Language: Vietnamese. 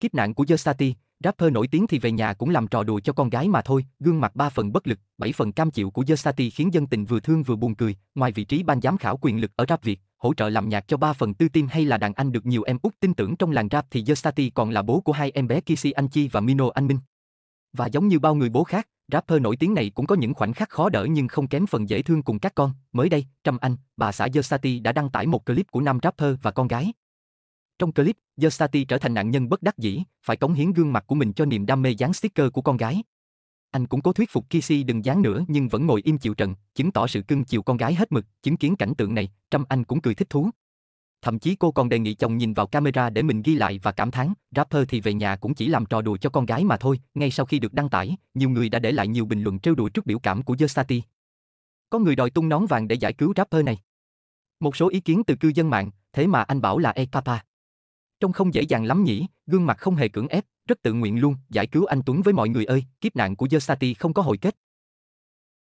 Kiếp nạn của Yersati, rapper nổi tiếng thì về nhà cũng làm trò đùa cho con gái mà thôi, gương mặt ba phần bất lực, bảy phần cam chịu của Yersati khiến dân tình vừa thương vừa buồn cười, ngoài vị trí ban giám khảo quyền lực ở Rap Việt, hỗ trợ làm nhạc cho ba phần tư tim hay là đàn anh được nhiều em út tin tưởng trong làng rap thì Yersati còn là bố của hai em bé Kisi Anh Chi và Mino Anh Minh. Và giống như bao người bố khác, rapper nổi tiếng này cũng có những khoảnh khắc khó đỡ nhưng không kém phần dễ thương cùng các con. Mới đây, Trâm Anh, bà xã Yersati đã đăng tải một clip của nam rapper và con gái. Trong clip, Yersati trở thành nạn nhân bất đắc dĩ, phải cống hiến gương mặt của mình cho niềm đam mê dán sticker của con gái. Anh cũng cố thuyết phục Kisi đừng dán nữa nhưng vẫn ngồi im chịu trận, chứng tỏ sự cưng chiều con gái hết mực, chứng kiến cảnh tượng này, Trâm Anh cũng cười thích thú. Thậm chí cô còn đề nghị chồng nhìn vào camera để mình ghi lại và cảm thán, rapper thì về nhà cũng chỉ làm trò đùa cho con gái mà thôi. Ngay sau khi được đăng tải, nhiều người đã để lại nhiều bình luận trêu đùa trước biểu cảm của Yersati. Có người đòi tung nón vàng để giải cứu rapper này. Một số ý kiến từ cư dân mạng, thế mà anh bảo là e papa. Trông không dễ dàng lắm nhỉ, gương mặt không hề cưỡng ép, rất tự nguyện luôn, giải cứu anh Tuấn với mọi người ơi, kiếp nạn của Gersati không có hồi kết.